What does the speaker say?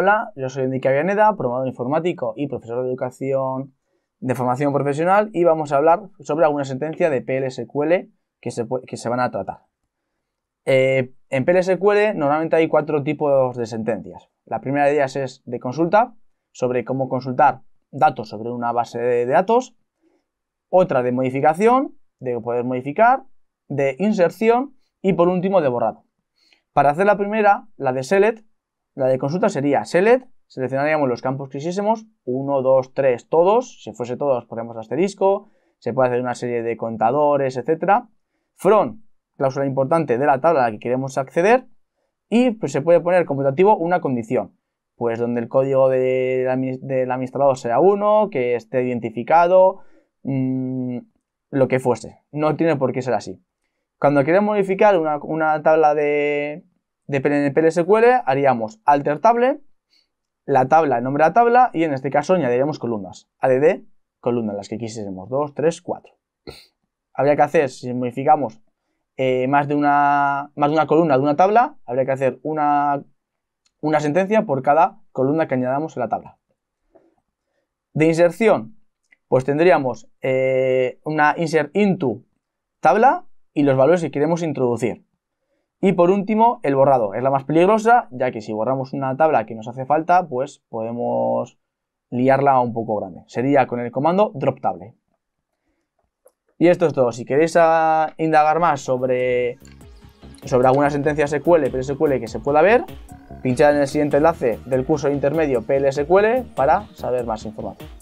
Hola, yo soy Enrique Avianeda, programador informático y profesor de educación de formación profesional y vamos a hablar sobre alguna sentencia de PLSQL que se, van a tratar. Eh, en PLSQL normalmente hay cuatro tipos de sentencias. La primera de ellas es de consulta, sobre cómo consultar datos sobre una base de datos. Otra de modificación, de poder modificar, de inserción y por último de borrado. Para hacer la primera, la de select, la de consulta sería select, seleccionaríamos los campos que quisiésemos, 1, 2, 3, todos, si fuese todos ponemos asterisco, se puede hacer una serie de contadores, etc. From, cláusula importante de la tabla a la que queremos acceder, y pues se puede poner computativo una condición, pues donde el código del, administrador sea 1, que esté identificado, mm, lo que fuese. No tiene por qué ser así. Cuando queremos modificar una tabla de, de PLSQL haríamos alter table, la tabla, el nombre de la tabla, y en este caso añadiríamos columnas. ADD, columnas, las que quisiésemos, 2, 3, 4. Habría que hacer, si modificamos eh, más, de una, más de una columna de una tabla, habría que hacer una, una sentencia por cada columna que añadamos a la tabla. De inserción, pues tendríamos eh, una insert into tabla y los valores que queremos introducir. Y por último, el borrado. Es la más peligrosa, ya que si borramos una tabla que nos hace falta, pues podemos liarla un poco grande. Sería con el comando drop table. Y esto es todo. Si queréis ah, indagar más sobre, sobre alguna sentencia SQL, PLSQL que se pueda ver, pinchad en el siguiente enlace del curso intermedio PLSQL para saber más información.